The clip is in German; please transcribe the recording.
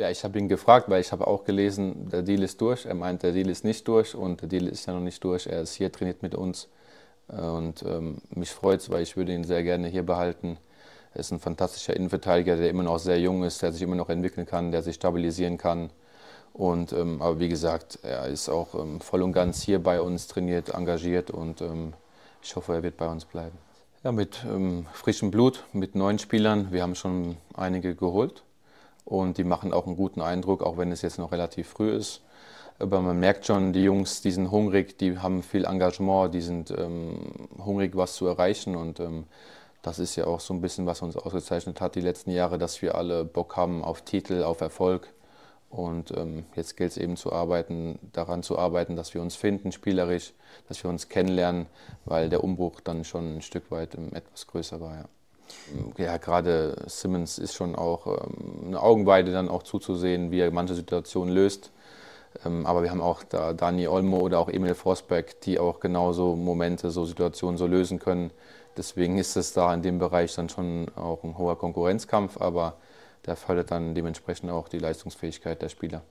Ja, ich habe ihn gefragt, weil ich habe auch gelesen, der Deal ist durch. Er meint, der Deal ist nicht durch und der Deal ist ja noch nicht durch. Er ist hier, trainiert mit uns äh, und ähm, mich freut es, weil ich würde ihn sehr gerne hier behalten. Er ist ein fantastischer Innenverteidiger, der immer noch sehr jung ist, der sich immer noch entwickeln kann, der sich stabilisieren kann. Und, ähm, aber wie gesagt, er ist auch ähm, voll und ganz hier bei uns trainiert, engagiert und ähm, ich hoffe, er wird bei uns bleiben. Ja, mit ähm, frischem Blut, mit neuen Spielern. Wir haben schon einige geholt und die machen auch einen guten Eindruck, auch wenn es jetzt noch relativ früh ist. Aber man merkt schon, die Jungs, die sind hungrig, die haben viel Engagement, die sind ähm, hungrig, was zu erreichen. Und ähm, das ist ja auch so ein bisschen, was uns ausgezeichnet hat die letzten Jahre, dass wir alle Bock haben auf Titel, auf Erfolg. Und ähm, jetzt gilt es eben zu arbeiten, daran zu arbeiten, dass wir uns finden spielerisch, dass wir uns kennenlernen, weil der Umbruch dann schon ein Stück weit ähm, etwas größer war. Ja. Okay, ja, gerade Simmons ist schon auch ähm, eine Augenweide, dann auch zuzusehen, wie er manche Situationen löst. Ähm, aber wir haben auch da Dani Olmo oder auch Emil Forsberg, die auch genauso Momente, so Situationen so lösen können. Deswegen ist es da in dem Bereich dann schon auch ein hoher Konkurrenzkampf, aber der fördert dann dementsprechend auch die Leistungsfähigkeit der Spieler.